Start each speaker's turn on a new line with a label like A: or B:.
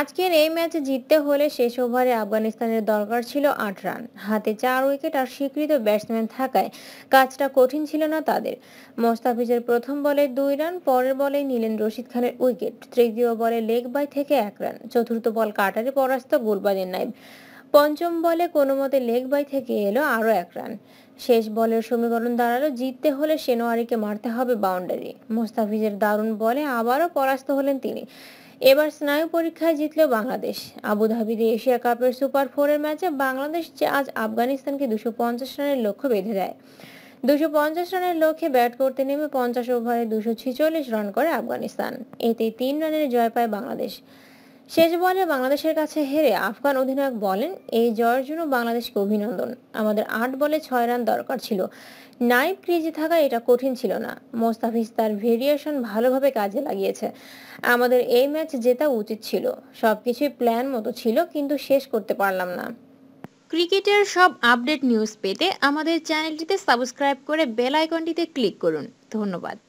A: আজকের এই ম্যাচ জিততে হলে শেষ ওভারে আফগানিস্তানের দরকার ছিল আট রান হাতে চার উইকেট আর স্বীকৃত ব্যাটসম্যান থাকায় কাজটা কঠিন ছিল না তাদের মোস্তাফিজের প্রথম বলে দুই রান পরের বলে নিলেন রশিদ খানের উইকেট তৃতীয় বলে লেগ বাই থেকে এক রান চতুর্থ বল কাটারে পরাস্ত গুলবাদিন নাইব পঞ্চম বলে কোনোমতে লেগ বাই থেকে এলো আরও এক রান শেষ বলের সমীকরণ দাঁড়ালো জিততে হলে সেনোয়ারিকে মারতে হবে বাউন্ডারি মোস্তাফিজের দারুণ বলে আবারও পরাস্ত হলেন তিনি এবার স্নায়ু পরীক্ষায় জিতল বাংলাদেশ আবুধাবিতে এশিয়া কাপের সুপার ফোরের ম্যাচে বাংলাদেশ আজ আফগানিস্তানকে দুশো পঞ্চাশ রানের লক্ষ্য বেঁধে দেয় দুশো পঞ্চাশ রানের লক্ষ্যে ব্যাট করতে নেমে পঞ্চাশ ওভারে দুশো ছিচল্লিশ রান করে আফগানিস্তান এতে তিন রানের জয় পায় বাংলাদেশ শেষ বলে বাংলাদেশের কাছে হেরে আফগান অধিনায়ক বলেন এই জয়ের জন্য বাংলাদেশকে অভিনন্দন আমাদের আট বলে ছয় রান দরকার ছিল নাইট ক্রিজে থাকা এটা কঠিন ছিল না মোস্তাফিজ তার ভেরিয়েশন ভালোভাবে কাজে লাগিয়েছে আমাদের এই ম্যাচ জেতা উচিত ছিল সবকিছুই প্ল্যান মতো ছিল কিন্তু শেষ করতে পারলাম না ক্রিকেটের সব আপডেট নিউজ পেতে আমাদের চ্যানেলটিতে সাবস্ক্রাইব করে বেল আইকনটিতে ক্লিক করুন ধন্যবাদ